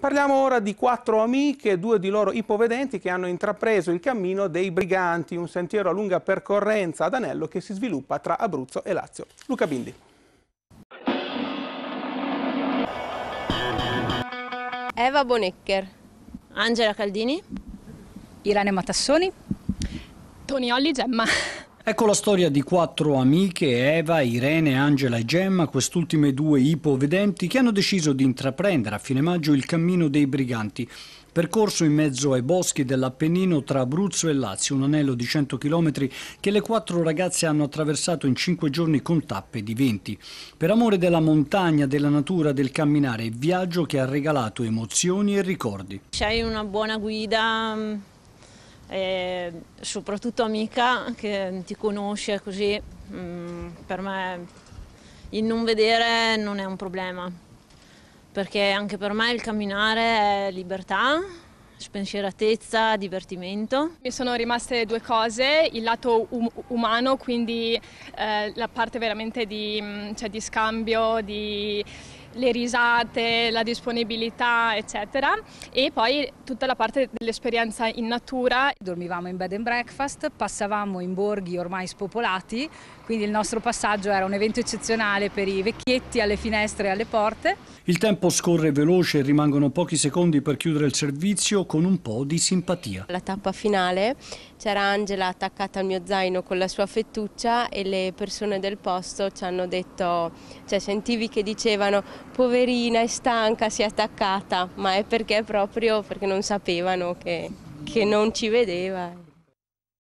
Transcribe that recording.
Parliamo ora di quattro amiche, due di loro ipovedenti, che hanno intrapreso il cammino dei Briganti, un sentiero a lunga percorrenza ad anello che si sviluppa tra Abruzzo e Lazio. Luca Bindi. Eva Bonecker. Angela Caldini. Irene Matassoni. Toni Olli Gemma. Ecco la storia di quattro amiche, Eva, Irene, Angela e Gemma, quest'ultime due ipovedenti, che hanno deciso di intraprendere a fine maggio il cammino dei briganti, percorso in mezzo ai boschi dell'Appennino tra Abruzzo e Lazio, un anello di 100 km che le quattro ragazze hanno attraversato in cinque giorni con tappe di venti. Per amore della montagna, della natura, del camminare, viaggio che ha regalato emozioni e ricordi. C'hai una buona guida mm, e ehm, soprattutto amica che ti conosce così, mm, per me il non vedere non è un problema, perché anche per me il camminare è libertà, spensieratezza, divertimento. Mi sono rimaste due cose, il lato um umano, quindi eh, la parte veramente di, mm, cioè, di scambio, di le risate, la disponibilità, eccetera. E poi tutta la parte dell'esperienza in natura. Dormivamo in bed and breakfast, passavamo in borghi ormai spopolati, quindi il nostro passaggio era un evento eccezionale per i vecchietti alle finestre e alle porte. Il tempo scorre veloce, rimangono pochi secondi per chiudere il servizio con un po' di simpatia. La tappa finale c'era Angela attaccata al mio zaino con la sua fettuccia e le persone del posto ci hanno detto, cioè sentivi che dicevano poverina, è stanca, si è attaccata, ma è perché proprio perché non sapevano che, che non ci vedeva.